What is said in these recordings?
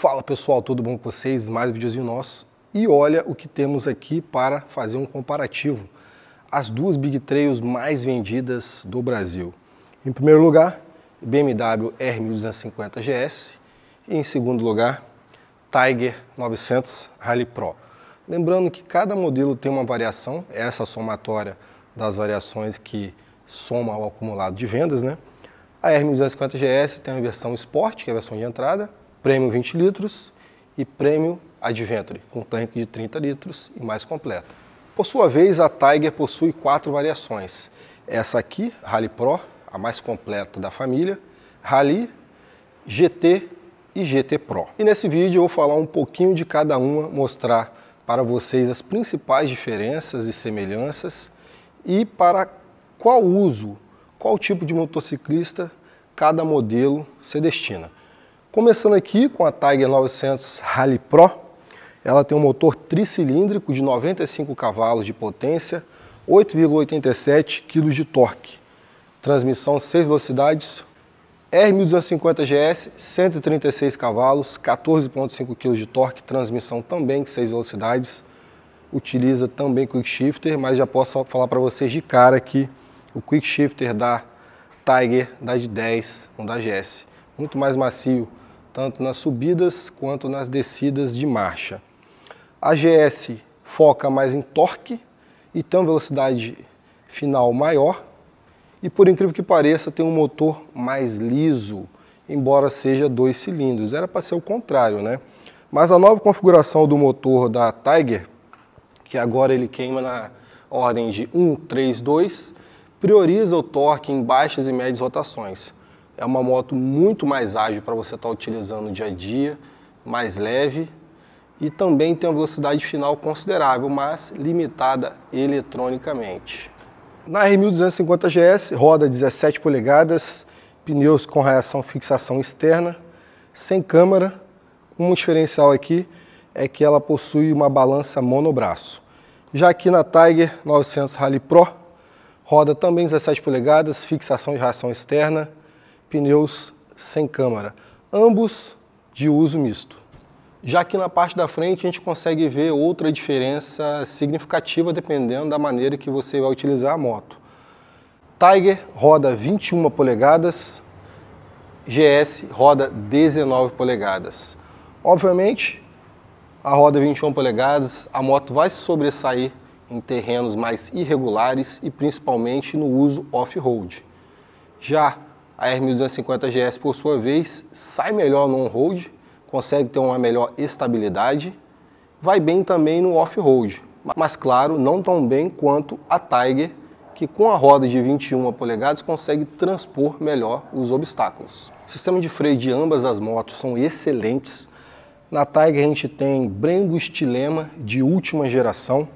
Fala pessoal, tudo bom com vocês? Mais um videozinho nosso. E olha o que temos aqui para fazer um comparativo. As duas Big Trails mais vendidas do Brasil. Em primeiro lugar, BMW R1250 GS. E em segundo lugar, Tiger 900 Rally Pro. Lembrando que cada modelo tem uma variação, é essa somatória das variações que soma o acumulado de vendas, né? A R1250 GS tem a versão Sport, que é a versão de entrada, Premium 20 litros e Premium Adventure, com tanque de 30 litros e mais completa. Por sua vez, a Tiger possui quatro variações. Essa aqui, Rally Pro, a mais completa da família, Rally, GT e GT Pro. E nesse vídeo eu vou falar um pouquinho de cada uma, mostrar para vocês as principais diferenças e semelhanças e para qual uso, qual tipo de motociclista cada modelo se destina. Começando aqui com a Tiger 900 Rally Pro, ela tem um motor tricilíndrico de 95 cavalos de potência, 8,87 kg de torque, transmissão 6 velocidades, R1250GS, 136 cavalos, 14,5 kg de torque, transmissão também de 6 velocidades, utiliza também Quick Shifter, mas já posso falar para vocês de cara que o Quick Shifter da Tiger dá de 10, não da GS, muito mais macio tanto nas subidas quanto nas descidas de marcha. A GS foca mais em torque e tem uma velocidade final maior e por incrível que pareça tem um motor mais liso, embora seja dois cilindros. Era para ser o contrário, né? Mas a nova configuração do motor da Tiger, que agora ele queima na ordem de 1, 3, 2, prioriza o torque em baixas e médias rotações. É uma moto muito mais ágil para você estar tá utilizando no dia a dia, mais leve e também tem uma velocidade final considerável, mas limitada eletronicamente. Na R1250 GS, roda 17 polegadas, pneus com reação fixação externa, sem câmara. Um diferencial aqui é que ela possui uma balança monobraço. Já aqui na Tiger 900 Rally Pro, roda também 17 polegadas, fixação de reação externa, pneus sem câmara, ambos de uso misto. Já aqui na parte da frente a gente consegue ver outra diferença significativa dependendo da maneira que você vai utilizar a moto. Tiger roda 21 polegadas, GS roda 19 polegadas. Obviamente, a roda 21 polegadas, a moto vai sobressair em terrenos mais irregulares e principalmente no uso off-road. Já a R1250 GS, por sua vez, sai melhor no on-road, consegue ter uma melhor estabilidade, vai bem também no off-road, mas claro, não tão bem quanto a Tiger, que com a roda de 21 polegadas consegue transpor melhor os obstáculos. O sistema de freio de ambas as motos são excelentes. Na Tiger a gente tem Brembo Estilema de última geração,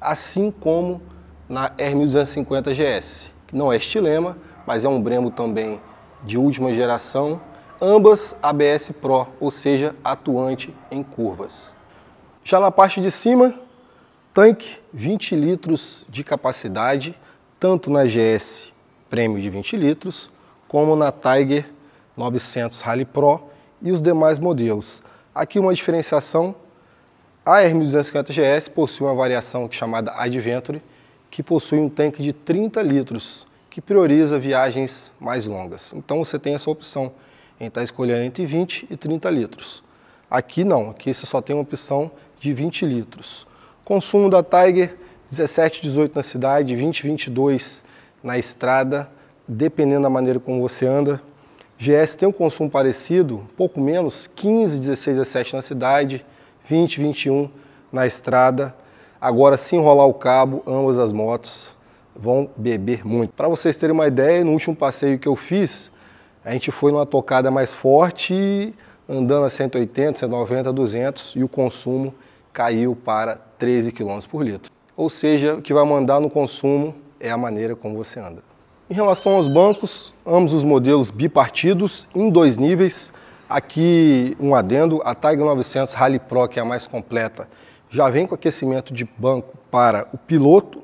assim como na R1250 GS, que não é Estilema, mas é um Brembo também de última geração, ambas ABS Pro, ou seja, atuante em curvas. Já na parte de cima, tanque 20 litros de capacidade, tanto na GS Prêmio de 20 litros, como na Tiger 900 Rally Pro e os demais modelos. Aqui uma diferenciação, a R1250 GS possui uma variação chamada Adventure, que possui um tanque de 30 litros, que prioriza viagens mais longas. Então você tem essa opção em estar escolhendo entre 20 e 30 litros. Aqui não, aqui você só tem uma opção de 20 litros. Consumo da Tiger 17, 18 na cidade, 20, 22 na estrada, dependendo da maneira como você anda. GS tem um consumo parecido, um pouco menos, 15, 16, 17 na cidade, 20, 21 na estrada. Agora, se enrolar o cabo, ambas as motos vão beber muito. Para vocês terem uma ideia, no último passeio que eu fiz, a gente foi numa tocada mais forte, andando a 180, 190, 200 e o consumo caiu para 13 km por litro. Ou seja, o que vai mandar no consumo é a maneira como você anda. Em relação aos bancos, ambos os modelos bipartidos em dois níveis. Aqui um adendo, a Tiger 900 Rally Pro, que é a mais completa, já vem com aquecimento de banco para o piloto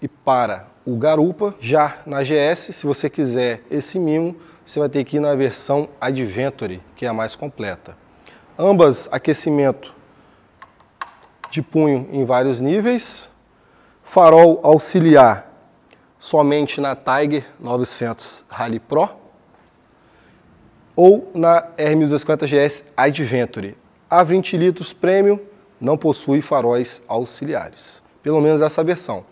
e para o Garupa. Já na GS, se você quiser esse mimo, você vai ter que ir na versão Adventure, que é a mais completa. Ambas aquecimento de punho em vários níveis, farol auxiliar somente na Tiger 900 Rally Pro ou na R1250 GS Adventure. A 20 litros Premium não possui faróis auxiliares, pelo menos essa versão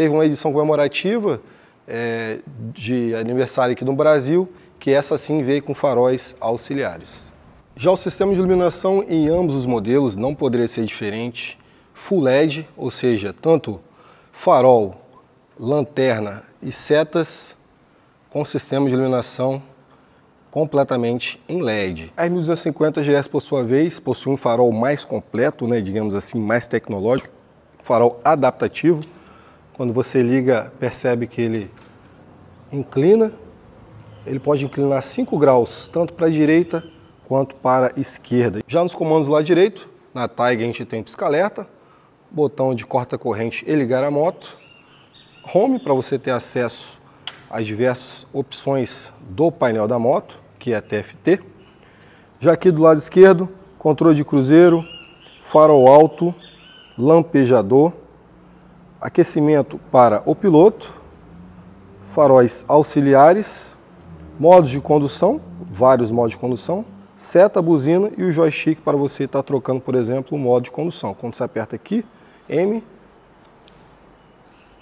teve uma edição comemorativa é, de aniversário aqui no Brasil, que essa sim veio com faróis auxiliares. Já o sistema de iluminação em ambos os modelos não poderia ser diferente. Full LED, ou seja, tanto farol, lanterna e setas com sistema de iluminação completamente em LED. A M250 GS, por sua vez, possui um farol mais completo, né, digamos assim, mais tecnológico, farol adaptativo, quando você liga, percebe que ele inclina. Ele pode inclinar 5 graus, tanto para a direita quanto para a esquerda. Já nos comandos lá direito, na Tiger a gente tem pisca-alerta, botão de corta-corrente e ligar a moto, home para você ter acesso às diversas opções do painel da moto, que é TFT. Já aqui do lado esquerdo, controle de cruzeiro, farol alto, lampejador, aquecimento para o piloto, faróis auxiliares, modos de condução, vários modos de condução, seta, buzina e o joystick para você estar tá trocando, por exemplo, o modo de condução. Quando você aperta aqui, M,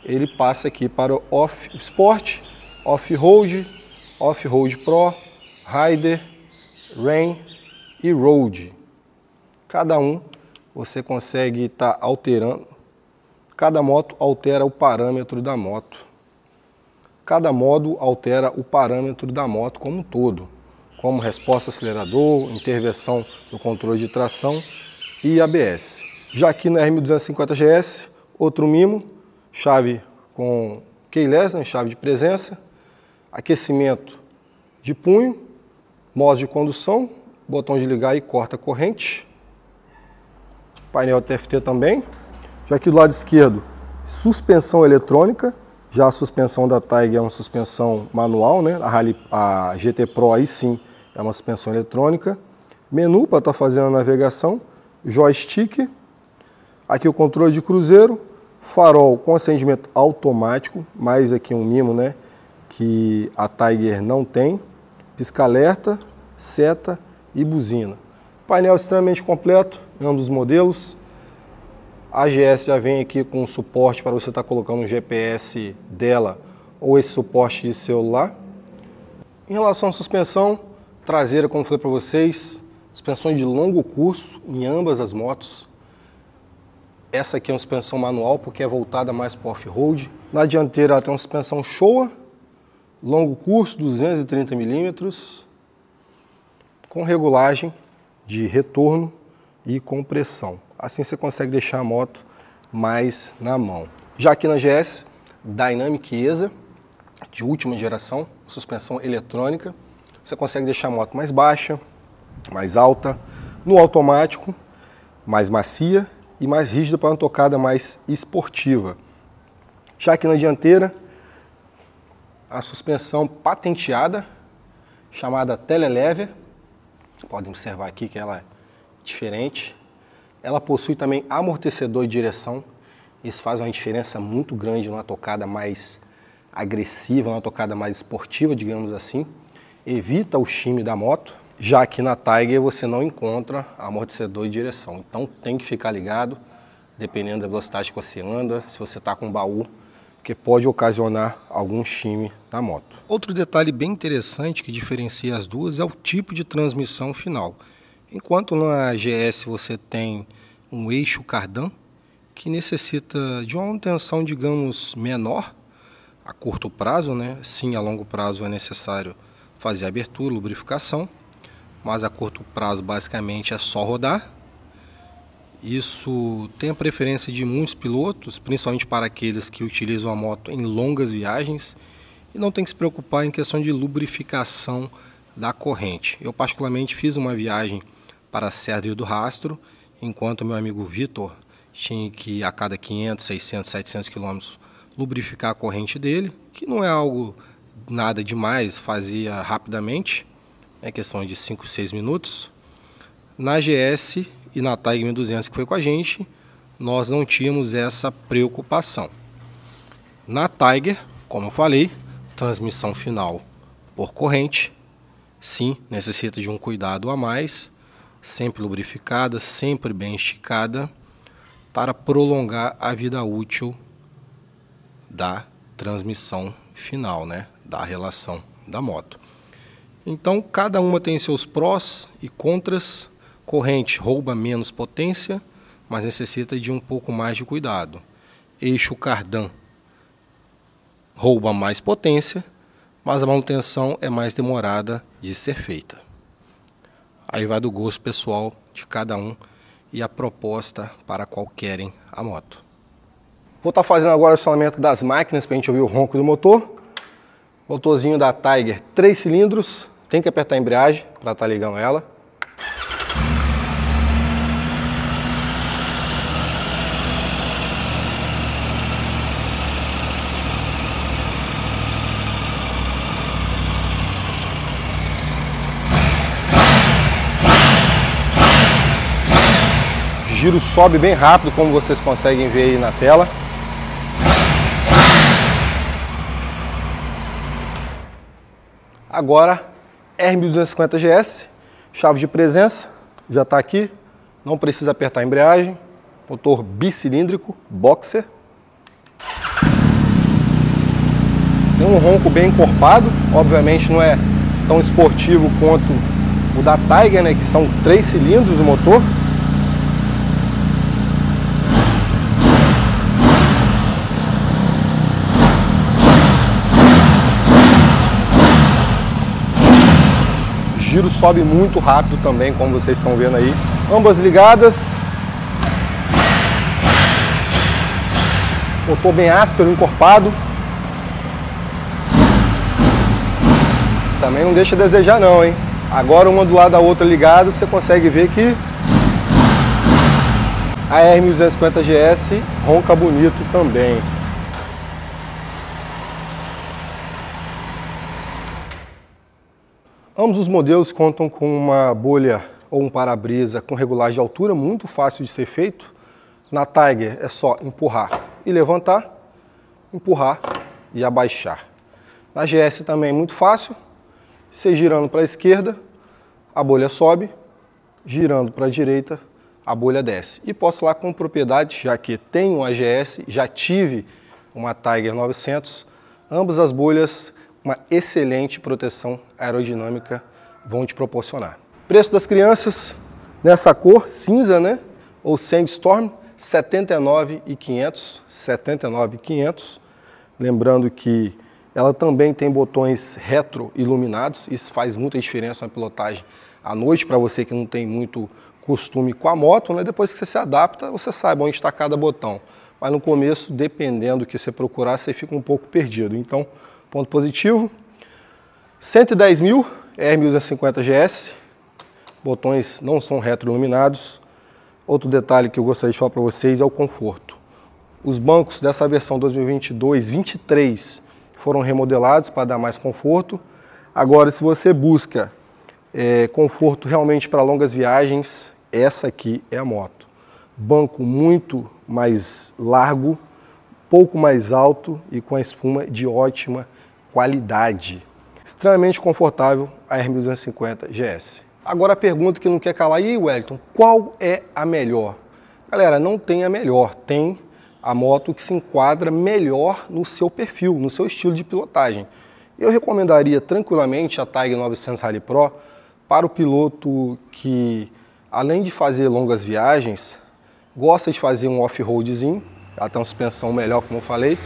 ele passa aqui para Off Sport, Off-Road, Off-Road Pro, Rider, Rain e Road. Cada um você consegue estar tá alterando, Cada moto altera o parâmetro da moto. Cada modo altera o parâmetro da moto como um todo, como resposta acelerador, intervenção no controle de tração e ABS. Já aqui na R 250 gs outro mimo, chave com keyless, né, chave de presença, aquecimento de punho, modo de condução, botão de ligar e corta corrente, painel TFT também, já que do lado esquerdo, suspensão eletrônica, já a suspensão da Tiger é uma suspensão manual, né? a, Rally, a GT Pro aí sim é uma suspensão eletrônica. Menu para estar tá fazendo a navegação, joystick, aqui o controle de cruzeiro, farol com acendimento automático, mais aqui um mimo né? que a Tiger não tem, pisca-alerta, seta e buzina. Painel extremamente completo em ambos os modelos, a GS já vem aqui com suporte para você estar tá colocando o GPS dela ou esse suporte de celular. Em relação à suspensão, traseira, como falei para vocês, suspensões de longo curso em ambas as motos. Essa aqui é uma suspensão manual porque é voltada mais para off-road. Na dianteira ela tem uma suspensão Showa, longo curso, 230 milímetros, com regulagem de retorno e compressão. Assim você consegue deixar a moto mais na mão. Já aqui na GS, Dynamic ESA, de última geração, suspensão eletrônica. Você consegue deixar a moto mais baixa, mais alta, no automático, mais macia e mais rígida para uma tocada mais esportiva. Já aqui na dianteira, a suspensão patenteada, chamada Telelever. Podem observar aqui que ela é diferente ela possui também amortecedor e direção. Isso faz uma diferença muito grande numa tocada mais agressiva, numa tocada mais esportiva, digamos assim. Evita o chime da moto, já que na Tiger você não encontra amortecedor e direção. Então tem que ficar ligado, dependendo da velocidade que você anda, se você está com baú, que pode ocasionar algum chime na moto. Outro detalhe bem interessante que diferencia as duas é o tipo de transmissão final. Enquanto na GS você tem um eixo cardan que necessita de uma manutenção, digamos, menor a curto prazo, né? Sim, a longo prazo é necessário fazer abertura, lubrificação, mas a curto prazo basicamente é só rodar. Isso tem a preferência de muitos pilotos, principalmente para aqueles que utilizam a moto em longas viagens e não tem que se preocupar em questão de lubrificação da corrente. Eu particularmente fiz uma viagem para a Serra do Rio do Rastro, enquanto meu amigo Vitor tinha que, a cada 500, 600, 700 quilômetros, lubrificar a corrente dele, que não é algo nada demais, fazia rapidamente, é questão de 5, 6 minutos. Na GS e na Tiger 1200 que foi com a gente, nós não tínhamos essa preocupação. Na Tiger, como eu falei, transmissão final por corrente, sim, necessita de um cuidado a mais, sempre lubrificada, sempre bem esticada, para prolongar a vida útil da transmissão final, né, da relação da moto. Então, cada uma tem seus prós e contras. Corrente rouba menos potência, mas necessita de um pouco mais de cuidado. Eixo cardan rouba mais potência, mas a manutenção é mais demorada de ser feita. Aí vai do gosto pessoal de cada um e a proposta para qual querem a moto. Vou estar tá fazendo agora o acionamento das máquinas para a gente ouvir o ronco do motor. Motorzinho da Tiger, 3 cilindros, tem que apertar a embreagem para estar tá ligando ela. giro sobe bem rápido, como vocês conseguem ver aí na tela. Agora, R1250GS, chave de presença, já está aqui, não precisa apertar a embreagem, motor bicilíndrico, boxer. Tem um ronco bem encorpado, obviamente não é tão esportivo quanto o da Tiger, né, que são três cilindros o motor, giro sobe muito rápido também, como vocês estão vendo aí. Ambas ligadas. Motor bem áspero, encorpado. Também não deixa a desejar não, hein? Agora uma do lado da outra ligado, você consegue ver que a R1250GS ronca bonito também. Ambos os modelos contam com uma bolha ou um para-brisa com regulagem de altura, muito fácil de ser feito. Na Tiger é só empurrar e levantar, empurrar e abaixar. Na GS também é muito fácil, você girando para a esquerda, a bolha sobe, girando para a direita, a bolha desce. E posso falar com propriedade, já que tenho a GS, já tive uma Tiger 900, ambas as bolhas uma excelente proteção aerodinâmica vão te proporcionar. Preço das crianças nessa cor cinza, né? Ou Sandstorm, R$ 79,500. Lembrando que ela também tem botões retro iluminados isso faz muita diferença na pilotagem à noite para você que não tem muito costume com a moto, né? Depois que você se adapta, você sabe onde está cada botão. Mas no começo, dependendo do que você procurar, você fica um pouco perdido. Então, ponto positivo. 110 mil R1250GS, botões não são retroiluminados. Outro detalhe que eu gostaria de falar para vocês é o conforto. Os bancos dessa versão 2022, 23, foram remodelados para dar mais conforto. Agora, se você busca é, conforto realmente para longas viagens, essa aqui é a moto. Banco muito mais largo, pouco mais alto e com a espuma de ótima qualidade qualidade. Extremamente confortável a R1250 GS. Agora a pergunta que não quer calar, e aí Wellington, qual é a melhor? Galera, não tem a melhor, tem a moto que se enquadra melhor no seu perfil, no seu estilo de pilotagem. Eu recomendaria tranquilamente a Tiger 900 Rally Pro para o piloto que, além de fazer longas viagens, gosta de fazer um off-roadzinho, ela tem uma suspensão melhor, como eu falei,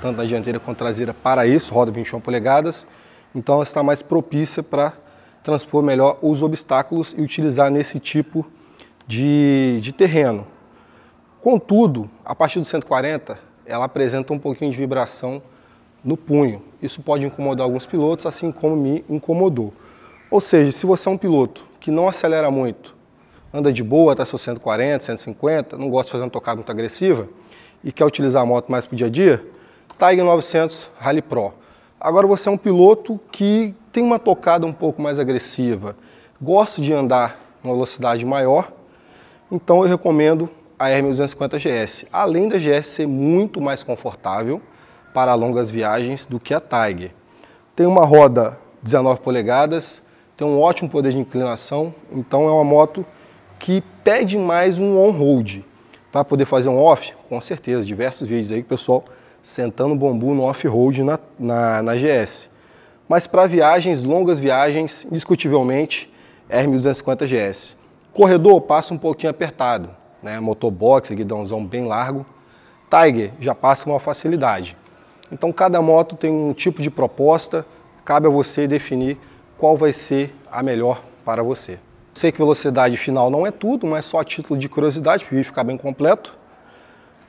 tanto na dianteira quanto traseira para isso, roda 21 polegadas, então ela está mais propícia para transpor melhor os obstáculos e utilizar nesse tipo de, de terreno. Contudo, a partir do 140, ela apresenta um pouquinho de vibração no punho. Isso pode incomodar alguns pilotos, assim como me incomodou. Ou seja, se você é um piloto que não acelera muito, anda de boa até seus 140, 150, não gosta de fazer uma tocada muito agressiva e quer utilizar a moto mais para o dia a dia, Tiger 900 Rally Pro. Agora você é um piloto que tem uma tocada um pouco mais agressiva, gosta de andar uma velocidade maior, então eu recomendo a R1250 GS. Além da GS ser muito mais confortável para longas viagens do que a Tiger. Tem uma roda 19 polegadas, tem um ótimo poder de inclinação, então é uma moto que pede mais um on-road. Vai poder fazer um off? Com certeza, diversos vídeos aí que o pessoal sentando bambu no off-road na, na, na, GS. Mas para viagens, longas viagens, indiscutivelmente, R1250 GS. Corredor passa um pouquinho apertado, né? motorbox, guidãozão bem largo. Tiger já passa com uma facilidade. Então cada moto tem um tipo de proposta, cabe a você definir qual vai ser a melhor para você. Sei que velocidade final não é tudo, mas é só a título de curiosidade, para ficar bem completo.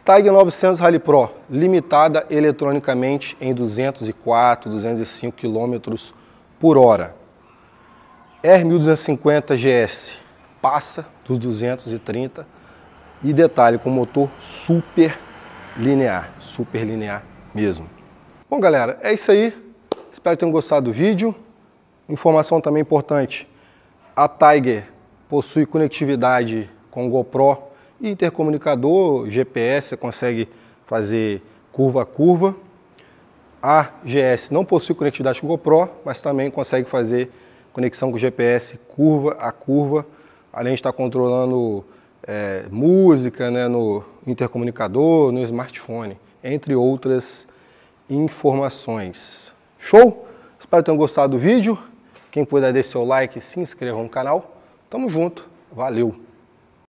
TAG 900 Rally Pro, limitada eletronicamente em 204, 205 km por hora. R1250 GS passa dos 230 e detalhe com motor super linear, super linear mesmo. Bom galera, é isso aí. Espero que tenham gostado do vídeo. Informação também importante, a Tiger possui conectividade com GoPro e intercomunicador, GPS, você consegue fazer curva a curva. A GS não possui conectividade com o GoPro, mas também consegue fazer conexão com GPS curva a curva, além de estar controlando é, música né, no intercomunicador, no smartphone, entre outras informações. Show? Espero que tenham gostado do vídeo. Quem puder, dê seu like, se inscreva no canal. Tamo junto, valeu!